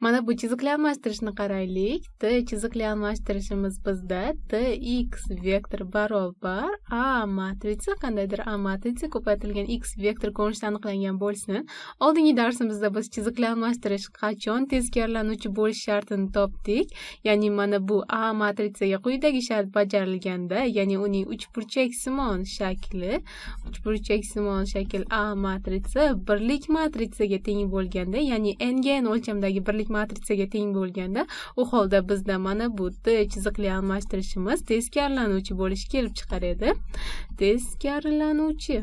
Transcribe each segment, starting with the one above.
mana bu chiziqli almashtirishni qaraylik t chiziqli almashtirishimiz bizda t x vektor barobar a matritsa qandaydir a matritsa ko'paytirilgan x vektor ko'rinishda aniqlangan bo'lsin oldingi darsimizda biz chiziqli almashtirish qachon tezkorlanuvchi bo'lish shartini topdik ya'ni mana bu a matritsaga quyidagi shart bajarilganda ya'ni uning simon shakli simon shakl a matritsa birlik matritsaga teng bo'lganda ya'ni n ga n o'lchamdagi birlik matritsaga teng bo'lganda u holda bizda mana bu d chiziqli almashtirishimiz teskarilanuvchi bo'lishi kelib chiqar edi teskarilanuvchi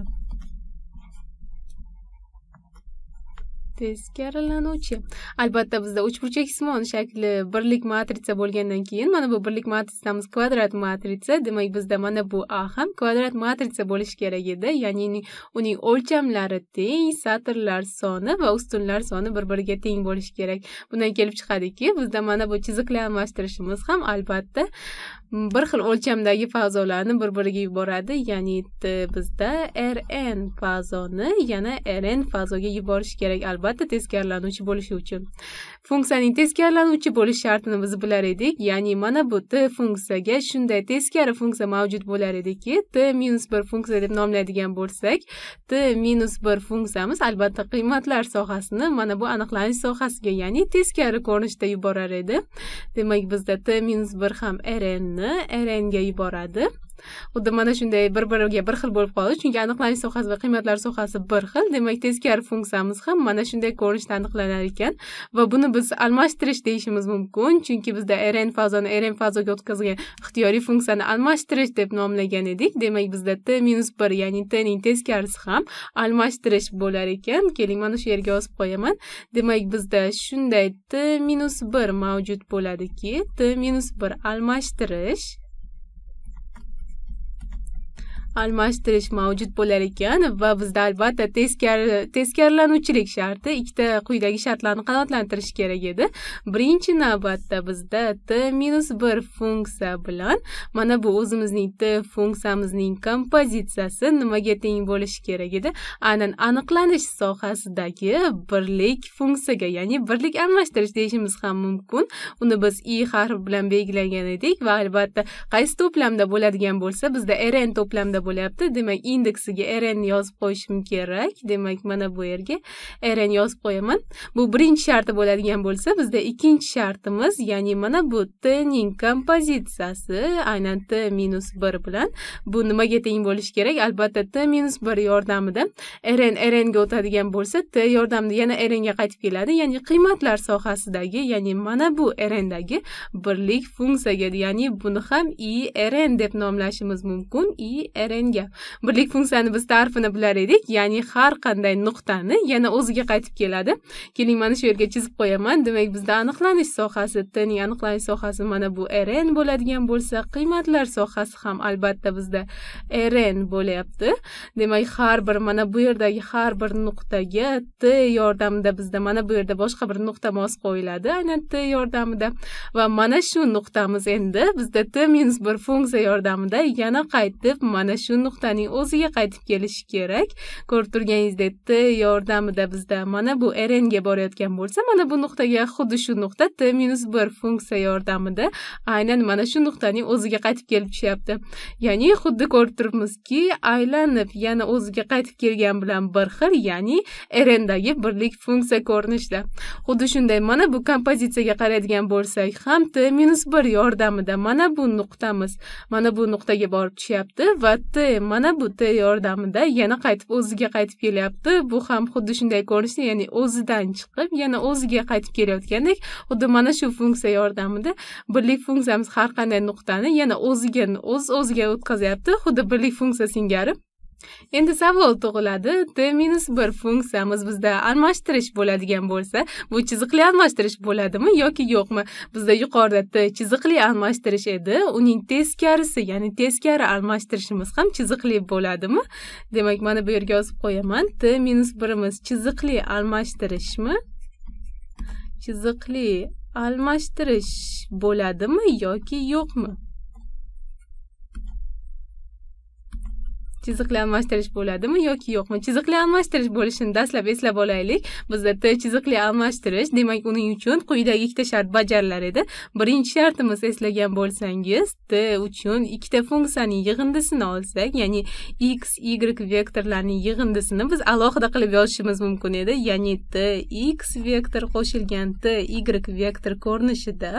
teskarilanuvchi albatta bizda uchburchak simon shakli birlik matritsa bo'lgandan keyin mana bu birlik matritsamiz kvadrat matritsa demak bizda mana bu a ham kvadrat matritsa bo'lishi kerak edi ya'ni uning o'lchamlari teng satrlar soni va ustunlar soni bir biriga teng bo'lishi kerak bundan kelib chiqadiki bizda mana bu chiziqlar almashtirishimiz ham albatta mm, bir xil o'lchamdagi fazolarni bir biriga yuboradi ya'ni bizda rn fazoni yana rn fazoga yuborish kerak albatta albatta teskarilanuvchi bo'lishi uchun funksiyaning teskarilanuvchi bo'lish shartini biz bilar edik ya'ni mana bu t funksiyaga shunday teskari funksiya mavjud bo'lar ediki t minus bir funksiya deb nomlaydigan bo'lsak t minus bir funksiyamiz albatta qiymatlar sohasini mana bu aniqlanish sohasiga ya'ni teskari ko'rinishda yuborar edi demak bizda t minus bir ham rnni rnga yuboradi xuddi mana shunday bir biriga bir xil bo'lib qoldi chunki aniqlanish sohasi va qiymatlar sohasi bir xil demak teskari funksiyamiz ham mana shunday ko'rinishda aniqlanar ekan va buni biz almashtirish deyishimiz mumkin chunki bizda rn fazoni rn fazoga o'tkazgan ixtiyoriy funksiyani almashtirish deb nomlagan edik demak bizda t minus bir ya'ni t ning teskarisi ham almashtirish bo'lar ekan keling mana shu yerga yozib qo'yaman demak bizda shunday t minus bir mavjud bo'ladiki t minus bir almashtirish almashtirish mavjud bo'lar ekan va bizda albatta teskari teskarilanuvchilik sharti ikkita quyidagi shartlarni qanoatlantirish kerak edi birinchi navbatda bizda t minus bir funksiya bilan mana bu o'zimizning t funksiyamizning kompozitsiyasi nimaga teng bo'lishi kerak edi aynan aniqlanish sohasidagi birlik funksiyaga ya'ni birlik almashtirish deyishimiz ham mumkin uni biz i harfi bilan belgilagan edik va albatta qaysi to'plamda bo'ladigan bo'lsa bizda rn to'plamda bo'lyapti demak indeksiga rn yozib qo'yishim kerak demak mana bu yerga rn yozib qo'yaman bu birinchi sharti bo'ladigan bo'lsa bizda ikkinchi shartimiz ya'ni mana bu t ning kompozitsiyasi aynan t minus bir bilan bu nimaga teng bo'lishi kerak albatta t minus bir yordamida rn rnga o'tadigan bo'lsa t yordamida yana rnga qaytib keladi ya'ni qiymatlar sohasidagi ya'ni mana bu rndagi birlik funksiyaga ya'ni buni ham i rn deb nomlashimiz mumkin irn atayin birlik funksiyani biz ta'rifini bilar edik ya'ni har qanday nuqtani yana o'ziga qaytib keladi keling mana shu yerga chizib qo'yaman demak bizda aniqlanish sohasi tning aniqlanish sohasi mana bu rn bo'ladigan bo'lsa qiymatlar sohasi ham albatta bizda rn bo'lyapti demak har bir mana bu yerdagi har bir nuqtaga t yordamida bizda mana bu yerda boshqa bir nuqta mos qo'yiladi aynan t yordamida va mana shu nuqtamiz endi bizda t minus bir funksiya yordamida yana qaytib mana shu shu nuqtaning o'ziga qaytib kelishi kerak ko'rib turganingizdek t yordamida bizda mana bu rnga borayotgan bo'lsa mana bu nuqtaga xuddi shu nuqta t minus bir funksiya yordamida aynan mana shu nuqtaning o'ziga qaytib kelib tushyapti ya'ni xuddi ko'rib turibmizki aylanib yana o'ziga qaytib kelgan bilan bir xil ya'ni rndagi birlik funksiya ko'rinishida xuddi shunday mana bu kompozitsiyaga qaraydigan bo'lsak ham t minus bir yordamida mana bu nuqtamiz mana bu nuqtaga borib tushyapti va albatta mana bu t yordamida yana qaytib o'ziga qaytib kelyapti bu ham xuddi shunday ko'rinishda ya'ni o'zidan chiqib yana o'ziga qaytib kelayotgandek xuddi mana shu funksiya yordamida birlik funksiyamiz har qanday nuqtani yana o'ziga o'z o'ziga o'tkazyapti xuddi birlik funksiya singari Endi savol tug'iladi. t-1 minus funksiyamiz bizda almashtirish bo'ladigan bo'lsa, bu chiziqli almashtirish bo'ladimi yoki yo'qmi? Bizda yuqorida t chiziqli almashtirish edi, uning teskarisi, ya'ni teskari almashtirishimiz ham chiziqli bo'ladimi? Demak, mana bu yerga yozib qo'yaman. t-1 imiz chiziqli almashtirishmi? Chiziqli almashtirish bo'ladimi yoki yo'qmi? chiziqli almashtirish bo'ladimi yoki yo'qmi chiziqli almashtirish bo'lishini dastlab eslab olaylik bizda t chiziqli almashtirish demak uning uchun quyidagi ikkita shart bajarilar edi birinchi shartimiz eslagan bo'lsangiz t uchun ikkita funksiyaning yig'indisini olsak ya'ni x y vektorlarning yig'indisini biz alohida qilib yozishimiz mumkin edi ya'ni t x vektor qo'shilgan t y vektor ko'rinishida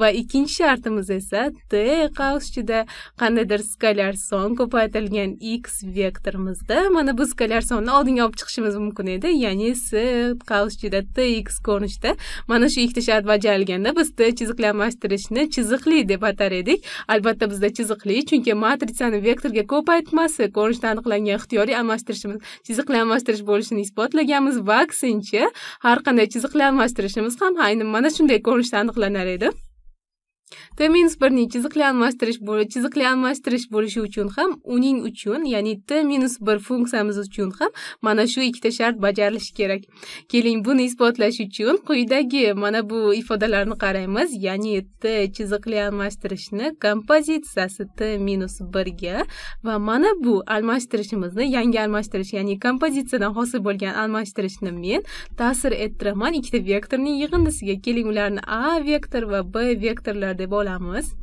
va ikkinchi shartimiz esa t qavs ichida qandaydir skalyar son ko'paytirilgan x vektorimizda mana bu skalyar sonni oldinga olib chiqishimiz mumkin edi ya'ni s qavs ichida t x ko'rinishda mana shu ikkita shart bajarilganda biz t chiziqlamashtirishni chiziqli deb atar edik albatta bizda chiziqli chunki matritsani vektorga ko'paytmasi ko'rinishda aniqlangan ixtiyoriy almashtirishimiz chiziqli almashtirish bo'lishini isbotlaganmiz va aksincha har qanday chiziqli almashtirishimiz ham aynan mana shunday ko'rinishda aniqlanar edi t birni chiziqli almashtirish bo'lishi chiziqli almashtirish bo'lishi uchun ham uning uchun ya'ni t minus bir funksiyamiz uchun ham mana shu ikkita shart bajarilishi kerak keling buni isbotlash uchun quyidagi mana bu ifodalarni qaraymiz ya'ni t chiziqli almashtirishni kompozitsiyasi t minus birga va mana bu almashtirishimizni yangi almashtirish ya'ni kompozitsiyadan hosil bo'lgan almashtirishni men ta'sir ettiraman ikkita vektorning yig'indisiga keling ularni a vektor va b vektorlar bo'lamiz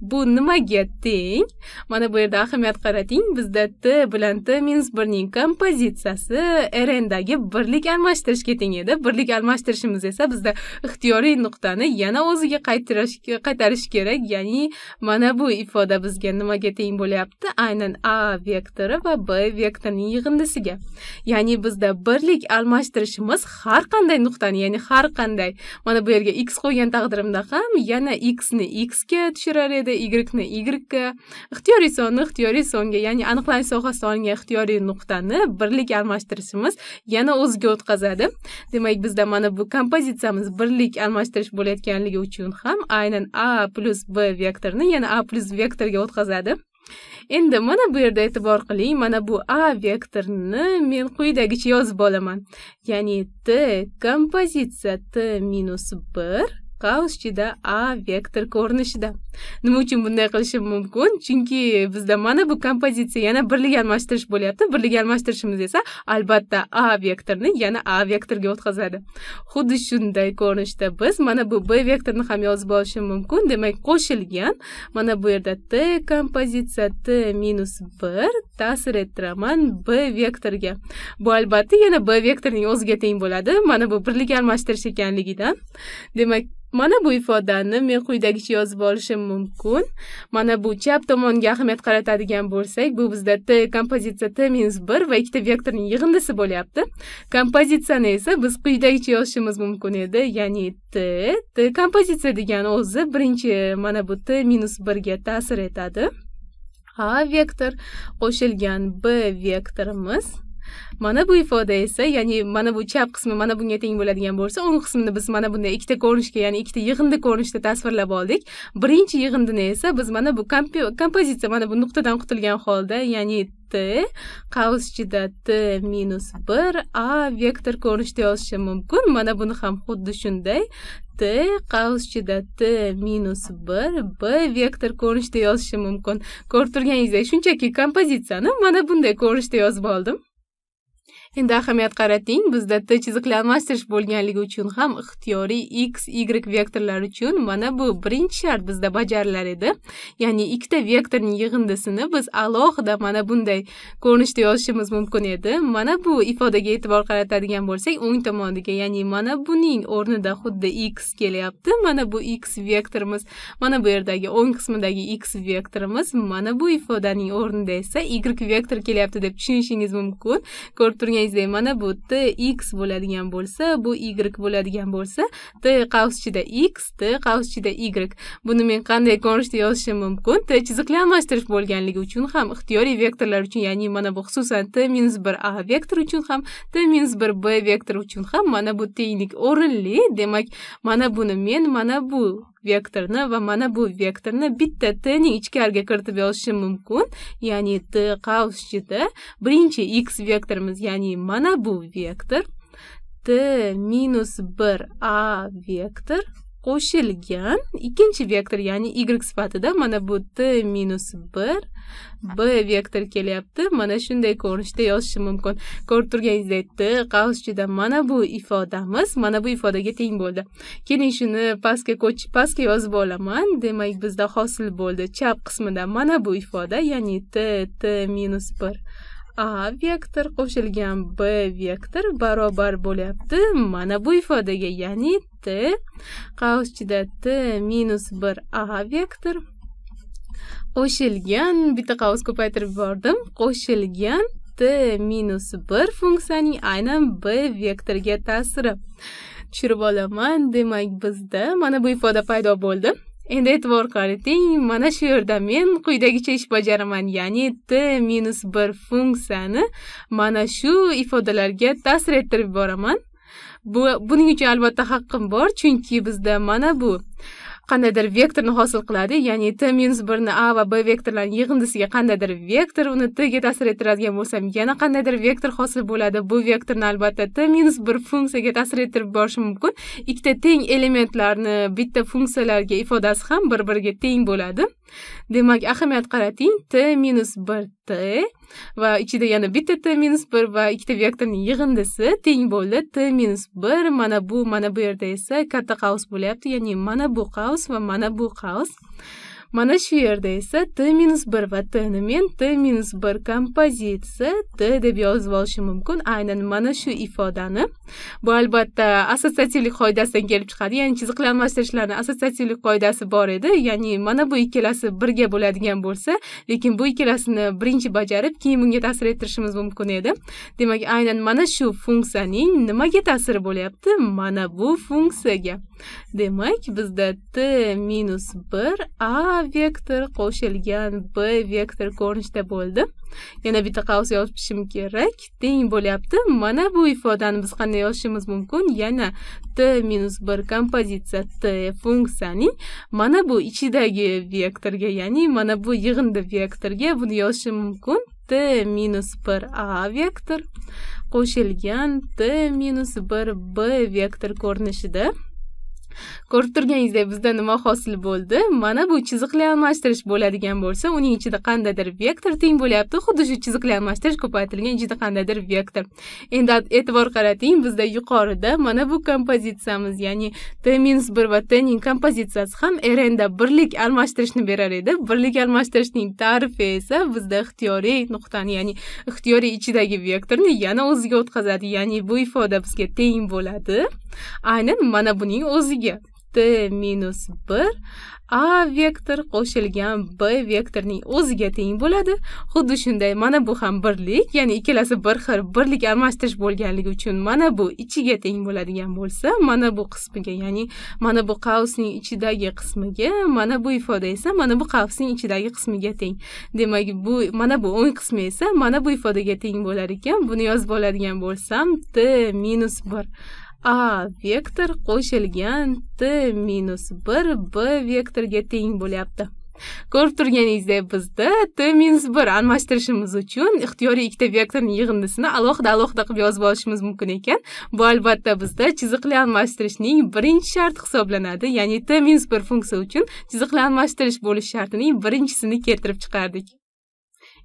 bu nimaga teng mana bu yerda ahamiyat qarating bizda t bilan t minus birning kompozitsiyasi rndagi birlik almashtirishga teng edi birlik almashtirishimiz esa bizda ixtiyoriy nuqtani yana o'ziga qaytarish qaytarish kerak ya'ni mana bu ifoda bizga nimaga teng bo'lyapti aynan a vektori va b vektorining yig'indisiga ya'ni bizda birlik almashtirishimiz har qanday nuqtani ya'ni har qanday mana bu yerga x qo'ygan taqdirimda ham yana x ni x ga tushirar edi y ni y ixtiyoriy sonni ixtiyoriy songa ya'ni aniqlanish sohasida olingan ixtiyoriy nuqtani birlik almashtirishimiz yana o'ziga o'tkazadi demak bizda mana bu kompozitsiyamiz birlik almashtirish bo'layotganligi uchun ham aynan a plyus b vektorini yana a plyus vektorga o'tkazadi endi mana bu yerda e'tibor qiling mana bu a vektorini men quyidagicha yozib olaman ya'ni t kompozitsiya t minus bir qav ichida a vektor ko'rinishida nima uchun bunday qilishim mumkin chunki bizda mana bu kompozitsiya yana birlik almashtirish bo'lyapti birlik almashtirishimiz esa albatta a vektorni yana a vektorga o'tkazadi xuddi shunday ko'rinishda biz mana bu b vektorni ham yozib olishim mumkin demak qo'shilgan mana bu yerda t kompozitsiya t minus bir ta'sir ettiraman b vektorga bu albatta yana b vektorning o'ziga teng bo'ladi mana bu birlik almashtirish ekanligidan demak Mana bu ifodani men quyidagicha yozib olishim mumkin. Mana bu chap tomonga ahamiyat qaratadigan bo'lsak, bu bizda t kompozitsiya t-1 va ikkita vektorning yig'indisi bo'lyapti. Kompozitsiyani esa biz quyidagicha yozishimiz mumkin edi, ya'ni t t kompozitsiya degani o'zi birinchi mana bu t-1 ga ta'sir etadi. A vektor qo'shilgan B vektorimiz mana bu ifoda esa ya'ni mana bu chap qismi mana bunga teng bo'ladigan bo'lsa o'ng qismini biz mana bunday ikkita ko'rinishga ya'ni ikkita yig'indi ko'rinishda tasvirlab oldik birinchi yig'indini esa biz mana bu kompozitsiya mana bu nuqtadan qutilgan holda ya'ni t qavs ichida t minus bir a vektor ko'rinishda yozishim mumkin mana buni ham xuddi shunday t qavs ichida t minus bir b vektor ko'rinishda yozishim mumkin ko'rib turganingizdek shunchaki kompozitsiyani mana bunday ko'rinishda yozib oldim Endi ahamiyat qarating, bizda t chiziqlanmashtirish bo'lganligi uchun ham ixtiyoriy x, y vektorlar uchun mana bu birinchi shart bizda bajarilar edi. Ya'ni ikkita vektorning yig'indisini biz alohida mana bunday ko'rinishda yozishimiz mumkin edi. Mana bu ifodaga e'tibor qaratadigan bo'lsak, o'ng tomoniga, ya'ni mana buning o'rnida xuddi x kelyapti. Mana bu x vektorimiz, mana bu yerdagi o'ng qismidagi x vektorimiz, mana bu ifodaning o'rnida esa y vektor kelyapti deb tushunishingiz mumkin. Ko'rib turgan deng mana bu t x bo'ladigan bo'lsa bu y bo'ladigan bo'lsa t qavs ichida x t qavs ichida y buni men qanday ko'rinishda yozishim mumkin t chiziqli almashtirish bo'lganligi uchun ham ixtiyoriy vektorlar uchun ya'ni mana bu xususan t minus bir a vektor uchun ham t minus bir b vektor uchun ham mana bu tenglik o'rinli demak mana buni men mana bu vektorni va mana bu vektorni bitta t ning ichkariga kiritib yozishim mumkin ya'ni t qavs ichida birinchi x vektorimiz ya'ni mana bu vektor t minus bir a vektor qo'shilgan ikkinchi vektor ya'ni y sifatida mana bu t minus bir b vektor kelyapti mana shunday ko'rinishda yozishim mumkin ko'rib turganingizdek t qavs ichida mana bu ifodamiz mana bu ifodaga teng bo'ldi keling shuni pastga ko'chib pastga yozib olaman demak bizda hosil bo'ldi chap qismida mana bu ifoda ya'ni t t minus bir a vektor qo'shilgan b vektor barobar bo'lyapti mana bu ifodaga ya'ni t qavs ichida t minus bir a vektor qo'shilgan bitta qavs ko'paytirib yubordim qo'shilgan t minus bir funksiyaning aynan b vektoriga ta'siri tushirib olaman demak bizda mana bu ifoda paydo bo'ldi Endi e'tibor qarating, mana shu yerda men quyidagicha ish bajaraman, ya'ni t minus 1 funksiyani mana shu ifodalarga ta'sir ettirib boraman. Bu buning uchun albatta haqqim bor, chunki bizda mana bu qandaydir vektorni hosil qiladi ya'ni t minus birni a va b vektorlarni yig'indisiga qandaydir vektor uni t ga ta'sir ettiradigan bo'lsam yana qandaydir vektor hosil bo'ladi bu vektorni albatta t minus bir funksiyaga ta'sir ettirib borishi mumkin ikkita teng elementlarni bitta funksiyalarga ifodasi ham bir biriga teng bo'ladi demak ahamiyat qarating t minus bir t va ichida yana bitta t minus bir va ikkita vektorning yig'indisi teng bo'ldi t minus bir mana bu mana bu yerda esa katta qavs bo'lyapti ya'ni mana bu qavs va mana bu qavs mana shu yerda esa t minus bir va ni men t minus bir kompozitsiya t deb yozib olishim mumkin aynan mana shu ifodani bu albatta assotsiativlik qoidasidan kelib chiqadi ya'ni chiziqlar almashtirishlarni assotsiativlik qoidasi bor edi ya'ni mana bu ikkalasi birga bo'ladigan bo'lsa lekin bu ikkalasini birinchi bajarib keyin bunga ta'sir ettirishimiz mumkin edi demak aynan mana shu funksiyaning nimaga ta'siri bo'lyapti mana bu funksiyaga demak bizda t minus 1 a vektor qo'shilgan b vektor ko'rinishda bo'ldi yana bitta qavs yozishim kerak teng bo'lyapti mana bu ifodani biz qanday yozishimiz mumkin yana t minus 1 kompozitsiya t funksiyaning mana bu ichidagi vektorga ya'ni mana bu yig'indi vektorga buni yozishim mumkin t minus 1 a vektor qo'shilgan t minus 1 b vektor ko'rinishida ko'rib turganingizdek bizda nima hosil bo'ldi mana bu chiziqli almashtirish bo'ladigan bo'lsa uning ichida qandaydir vektor teng bo'lyapti xuddi shu chiziqli almashtirish ko'paytirilgan ichida qandaydir vektor endi e'tibor qarating bizda yuqorida mana bu kompozitsiyamiz ya'ni t minus bir va tning kompozitsiyasi ham rnda birlik almashtirishni berar edi birlik almashtirishning tarifi esa bizda ixtiyoriy nuqtani ya'ni ixtiyoriy ichidagi vektorni yana o'ziga o'tkazadi ya'ni bu ifoda bizga teng bo'ladi aynan mana buning o'ziga t minus bir a vektor qo'shilgan b vektorning o'ziga teng bo'ladi xuddi shunday mana bu ham birlik ya'ni ikkalasi bir xil birlik almashtirish bo'lganligi uchun mana bu ichiga teng bo'ladigan bo'lsa mana bu qismiga ya'ni mana bu qavsning ichidagi qismiga mana bu ifoda esa mana bu qavsning ichidagi qismiga teng demak bu mana bu o'ng qismi esa mana bu ifodaga teng bo'lar ekan buni yozib oladigan bo'lsam t minus bir a vektor qo'shilgan t minus 1 b vektorga teng bo'lyapti ko'rib turganingizdek bizda t minus 1 almashtirishimiz uchun ixtiyoriy ikkita vektorni yig'indisini alohida alohida qilib yozib olishimiz mumkin ekan bu albatta bizda chiziqli almashtirishning birinchi sharti hisoblanadi ya'ni t minus 1 funksiya uchun chiziqli almashtirish bo'lish shartining birinchisini keltirib chiqardik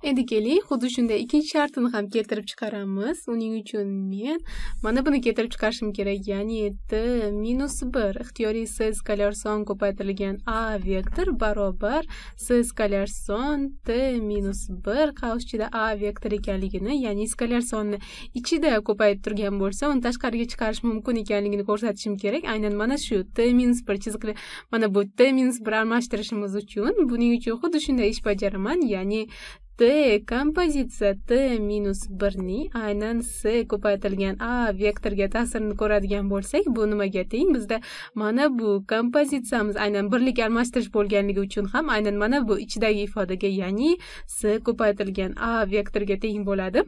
endi keling xuddi shunday ikkinchi shartini ham keltirib chiqaramiz uning uchun men mana buni keltirib chiqarishim kerak ya'ni t minus bir ixtiyoriy s skalyar son ko'paytirilgan a vektor barobar s skalyar son t minus bir qavs ichida a vektor ekanligini ya'ni skalyar sonni ichida ko'payib turgan bo'lsa uni tashqariga chiqarish mumkin ekanligini ko'rsatishim kerak aynan mana shu t minus bir chiziqli mana bu t minus bir almashtirishimiz uchun buning uchun xuddi shunday ish bajaraman ya'ni kompozitsiya t minus birning aynan s ko'paytirilgan a vektorga ta'sirini ko'radigan bo'lsak bu nimaga teng bizda mana bu kompozitsiyamiz aynan birlik almashtirish bo'lganligi uchun ham aynan mana bu ichidagi ifodaga ya'ni s ko'paytirilgan a vektorga teng bo'ladi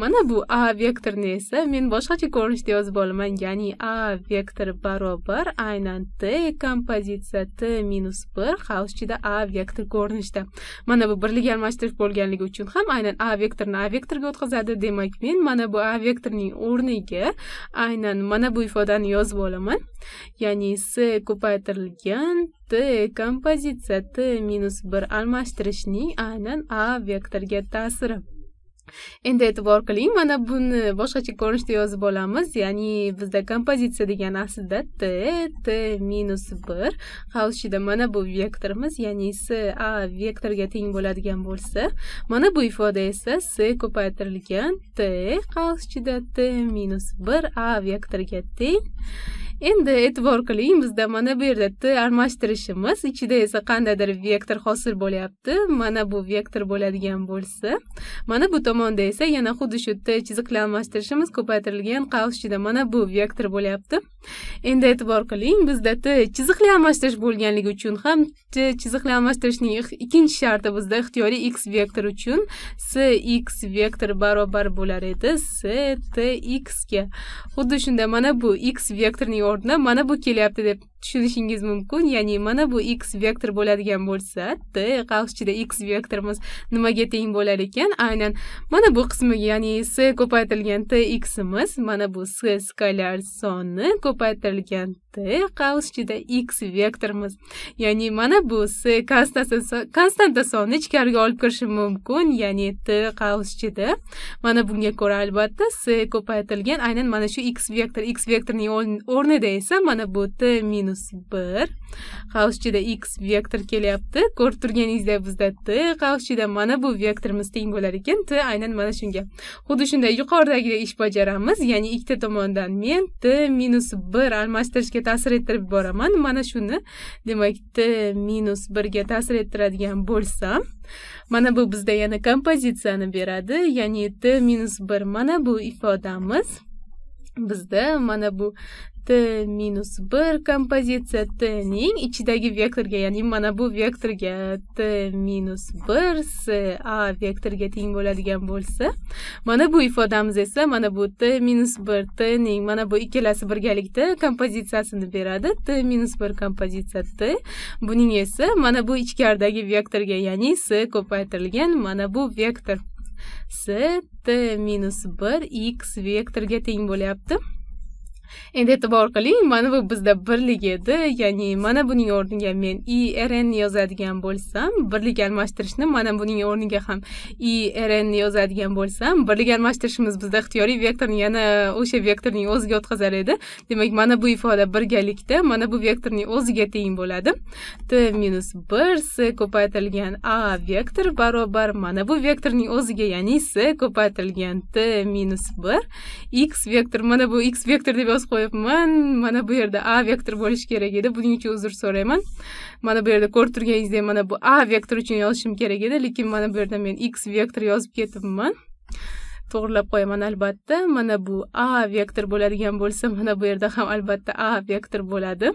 mana bu a vektorni esa men boshqacha ko'rinishda yozib olaman ya'ni a vektor barobar aynan t kompozitsiya t minus bir qavs ichida a vektor ko'rinishda mana bu birlik almashtirish bo'lgan bo'lganligi uchun ham aynan a vektorni a vektorga o'tkazadi demak men mana bu a vektorning o'rniga aynan mana bu ifodani yozib olaman ya'ni s ko'paytirilgan t kompozitsiya t minus bir almashtirishning aynan a vektorga ta'siri endi e'tibor qiling mana buni boshqacha ko'rinishda yozib olamiz ya'ni bizda kompozitsiya degan aslida t t minus bir qavs ichida mana bu vektorimiz ya'ni s a vektorga teng bo'ladigan bo'lsa mana bu ifoda esa s ko'paytirilgan t qavs ichida t minus bir a vektorga teng endi e'tibor qiling bizda mana bu yerda t almashtirishimiz ichida esa qandaydir vektor hosil bo'lyapti mana bu vektor bo'ladigan bo'lsa mana bu tomonda esa yana xuddi shu t chiziqli almashtirishimiz ko'paytirilgan qavs ichida mana bu vektor bo'lyapti endi e'tibor qiling bizda t chiziqli almashtirish bo'lganligi uchun ham almashtirishning ikkinchi sharti bizda ixtiyoriy x vektor uchun s x vektor barobar bo'lar edi s t x ga xuddi shunday mana bu x vektorning o'rnida mana bu kelyapti deb tushunishingiz mumkin ya'ni mana bu x vektor bo'ladigan bo'lsa t qavs ichida x vektorimiz nimaga teng bo'lar ekan aynan mana bu qismiga ya'ni s ko'paytirilgan t ximiz mana bu s skalyar soni ko'paytirilgan t qavs ichida x vektorimiz ya'ni mana bu s konstantasi konstanta sonni ichkariga olib kirishi mumkin ya'ni t qavs ichida mana bunga ko'ra albatta s ko'paytirilgan aynan mana shu x vektor x vektorning o'rnida esa mana bu t minus minus bir qavs ichida x vektor kelyapti ko'rib turganingizdek bizda t qavs ichida mana bu vektorimiz teng bo'lar ekan t aynan mana shunga xuddi shunday yuqoridagidek ish bajaramiz ya'ni ikkita tomondan men t minus bir almashtirishga ta'sir ettirib boraman mana shuni demak t minus birga ta'sir ettiradigan bo'lsam mana bu bizda yana kompozitsiyani beradi ya'ni t minus bir mana bu ifodamiz bizda mana bu t minus 1 kompozitsiya t ning ichidagi vektorga ya'ni mana bu vektorga t minus 1 s a vektorga teng bo'ladigan bo'lsa mana bu ifodamiz esa mana bu t minus 1 t ning mana bu ikkalasi birgalikda kompozitsiyasini beradi t minus 1 kompozitsiya t buning esa mana bu ichkaridagi vektorga ya'ni s ko'paytirilgan mana bu vektor s t minus 1 x vektorga teng bo'lyapti endi e'tibor qiling mana bu bizda birlik edi ya'ni mana buning o'rniga men irn yozadigan bo'lsam birlik almashtirishni mana buning o'rniga ham irn yozadigan bo'lsam birlik almashtirishimiz bizda ixtiyoriy vektorni yana o'sha vektorning o'ziga o'tkazar edi demak mana bu ifoda birgalikda mana bu vektorning o'ziga teng bo'ladi t minus bir s ko'paytirilgan a vektor barobar mana bu vektorning o'ziga ya'ni s ko'paytirilgan t minus bir x vektor mana bu x vektor deb yozib yolg'iz qo'yibman mana bu yerda a vektor bo'lishi kerak edi buning uchun uzr so'rayman mana bu yerda ko'rib turganingizdek mana bu a vektor uchun yozishim kerak edi lekin mana bu yerda men x vektor yozib ketibman to'g'irlab qo'yaman albatta mana bu a vektor bo'ladigan bo'lsa mana bu yerda ham albatta a vektor bo'ladi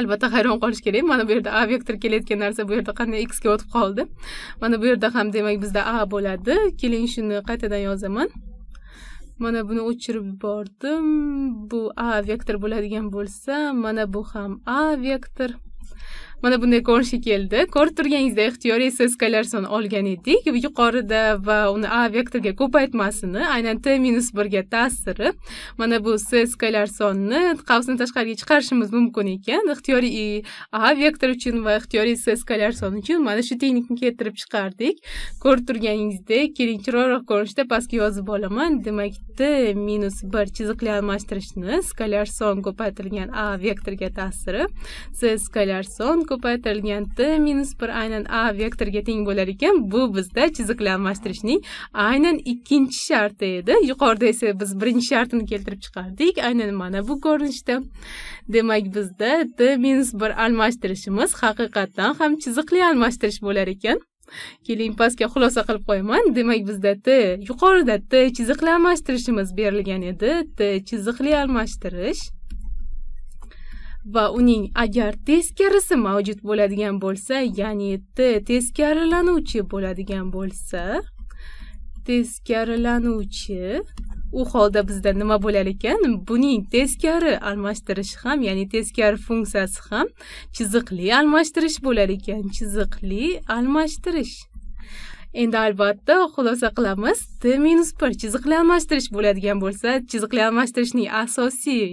albatta hayron qolish kerak mana bu yerda a vektor kelayotgan narsa bu yerda qanday x ga o'tib qoldi mana bu yerda ham demak bizda a bo'ladi keling shuni qaytadan yozaman mana buni o'chirib yubordim bu a vektor bo'ladigan bo'lsa mana bu ham a vektor mana bunday ko'rinishga keldi ko'rib turganingizdek ixtiyoriy sskalar soni olgan edik yuqorida va uni a vektorga ko'paytmasini aynan t minus birga ta'siri mana bu sskalar sonini qavsni tashqariga chiqarishimiz mumkin ekan ixtiyoriy a vektor uchun va ixtiyoriy sskalar soni uchun mana shu texnikani keltirib chiqardik ko'rib turganingizdek chiroyliroq ko'rinishda pastga yozib olaman demak t minus bir chiziqli almashtirishni skalar son ko'paytirilgan a vektorga ta'siri s skalar son ko'paytirilgan t minus bir aynan a vektorga teng bo'lar ekan bu bizda chiziqlar almashtirishning aynan ikkinchi sharti edi yuqorida esa biz birinchi shartini keltirib chiqardik aynan mana bu ko'rinishda demak bizda t minus bir almashtirishimiz haqiqatdan ham chiziqli almashtirish bo'lar ekan keling pastga xulosa qilib qo'yaman demak bizda t yuqorida t chiziqli almashtirishimiz berilgan edi t chiziqli almashtirish va uning agar teskarisi mavjud bo'ladigan bo'lsa ya'ni t teskarilanuvchi bo'ladigan bo'lsa teskarilanuvchi u holda bizda nima bo'lar ekan buning teskari almashtirishi ham ya'ni teskari funksiyasi ham chiziqli almashtirish bo'lar ekan chiziqli almashtirish endi albatta xulosa qilamiz t minus bir chiziqli almashtirish bo'ladigan bo'lsa chiziqli almashtirishning asosiy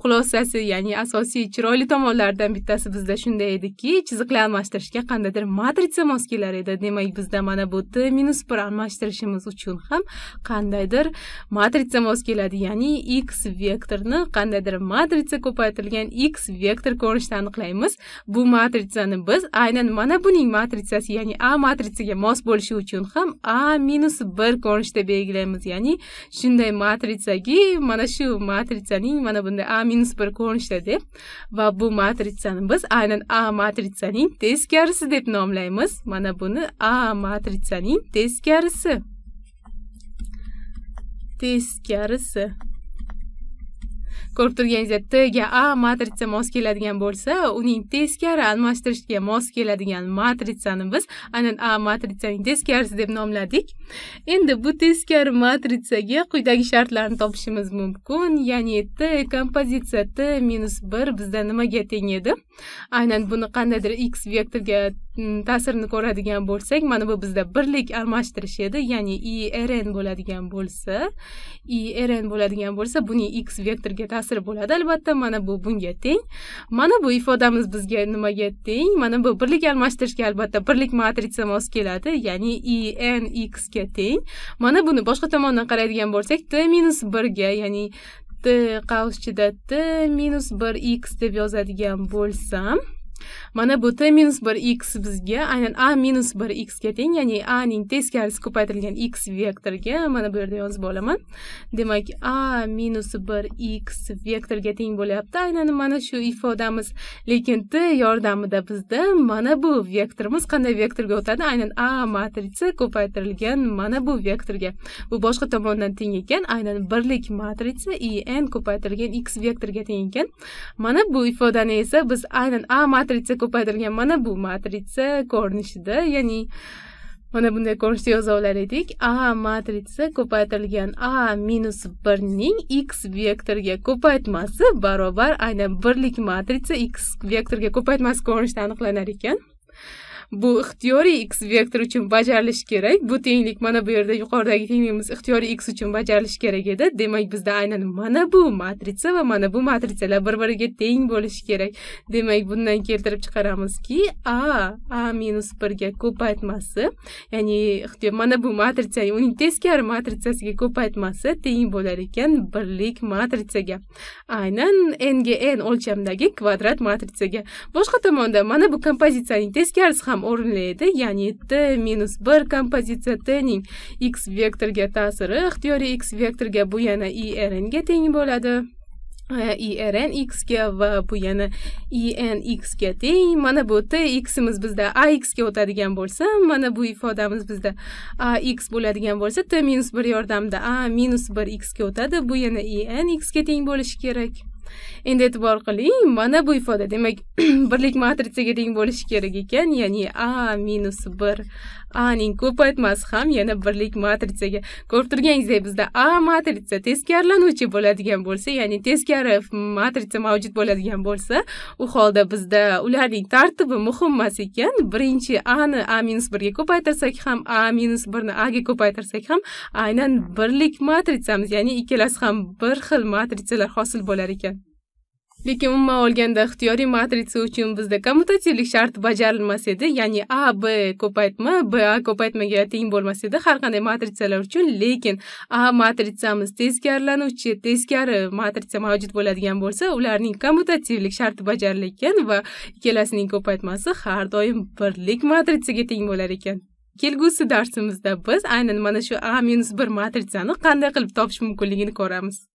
xulosasi ya'ni asosiy chiroyli tomonlaridan bittasi bizda shunday ediki chiziqli almashtirishga qandaydir matritsa mos kelar edi demak bizda mana bu t minus bir almashtirishimiz uchun ham qandaydir matritsa mos keladi ya'ni x vektorni qandaydir matritsa ko'paytirilgan x vektor ko'rinishida aniqlaymiz bu matritsani biz aynan mana buning matritsasi ya'ni a matritsaga mos bo'lishi bo'lishi uchun ham a minus bir ko'rinishda belgilaymiz ya'ni shunday matritsaga mana shu matritsaning mana bunday a minus bir ko'rinishda deb va bu matritsani biz aynan a matritsaning teskarisi deb nomlaymiz mana buni a matritsaning teskarisi teskarisi ko'rib turganingizdek t ga a matritsa mos keladigan bo'lsa uning teskari almashtirishga mos keladigan matritsani biz aynan a matritsaning teskarisi deb nomladik endi bu teskari matritsaga quyidagi shartlarni topishimiz mumkin ya'ni t kompozitsiya t minus bir bizda nimaga teng edi aynan buni qandaydir x vektorga Mm, ta'sirini ko'radigan bo'lsak mana bu bizda birlik almashtirish edi ya'ni i rn bo'ladigan bo'lsa i rn bo'ladigan bo'lsa buning x vektorga ta'siri bo'ladi albatta mana bu bunga teng mana bu ifodamiz bizga nimaga teng mana bu birlik almashtirishga albatta birlik matritsa mos keladi ya'ni i n x ga teng mana buni boshqa tomondan qaraydigan bo'lsak t minus birga ya'ni t qavs ichida t minus bir x deb yozadigan bo'lsam mana bu t minus bir x bizga aynan a minus bir ga teng ya'ni a ning teskarisi ko'paytirilgan x vektoriga mana bu yerda yozib olaman demak a minus bir x vektorga teng bo'lyapti aynan mana shu ifodamiz lekin t yordamida bizda mana bu vektorimiz qanday vektorga o'tadi aynan a matritsa ko'paytirilgan mana bu vektorga bu boshqa tomondan teng ekan aynan birlik matritsa i n ko'paytirilgan x vektorga teng ekan mana bu ifodani esa biz aynan a matritsi matritsa ko'paytirilgan mana bu matritsa ko'rinishida ya'ni mana bunday ko'rinishda yoza olar edik a matritsa ko'paytirilgan a minus birning x vektorga ko'paytmasi barobar aynan birlik matritsa x vektorga ko'paytmasi ko'rinishida aniqlanar ekan bu ixtiyoriy x vektor uchun bajarilishi kerak bu tenglik mana bu yerda yuqoridagi tenglikimiz ixtiyoriy x uchun bajarilishi kerak edi demak bizda aynan mana bu matritsa va mana bu matritsalar bir biriga teng bo'lishi kerak demak bundan keltirib chiqaramizki a a minus birga ko'paytmasi ya'ni mana bu matritsa uning teskari matritsasiga ko'paytmasi teng bo'lar ekan birlik matritsaga aynan n ga n o'lchamdagi kvadrat matritsaga boshqa tomonda mana bu kompozitsiyaning teskarisi ham ham o'rinlaydi ya'ni t minus bir kompozitsiya t ning x vektorga ta'siri ixtiyoriy x vektorga bu yana i rn ga teng bo'ladi irn x ga va bu yana en x ga teng mana bu t ximiz bizda a x ga o'tadigan bo'lsa mana bu ifodamiz bizda a x bo'ladigan bo'lsa t minus bir yordamida a minus bir x ga o'tadi bu yana en x ga teng bo'lishi kerak endi e'tibor qiling mana bu ifoda demak birlik matritsaga teng bo'lishi kerak ekan ya'ni a minus bir a ko'p ko'paytmasi ham yana birlik matritsaga ko'rib turganingizdek bizda a matritsa teskarilanuvchi bo'ladigan bo'lsa ya'ni teskari matritsa mavjud bo'ladigan bo'lsa u holda bizda ularning tartibi muhim emas ekan birinchi a ni a minus birga ko'paytirsak ham a minus birni a ga ko'paytirsak ham aynan birlik matritsamiz ya'ni ikkalasi ham bir xil matritsalar hosil bo'lar ekan Lekin umuman olganda ixtiyoriy matritsa uchun bizda kommutativlik sharti bajarilmas edi, ya'ni A B ko'paytma, B A ko'paytmaga teng bo'lmas edi har qanday matritsalar uchun, lekin A matritsamiz teskarilanuvchi, teskari matritsa mavjud bo'ladigan bo'lsa, ularning kommutativlik sharti bajarilar ekan va ikkalasining ko'paytmasi har doim birlik matritsaga teng bo'lar ekan. Kelgusi darsimizda biz aynan mana shu A-1 matritsani qanday qilib topish mumkinligini ko'ramiz.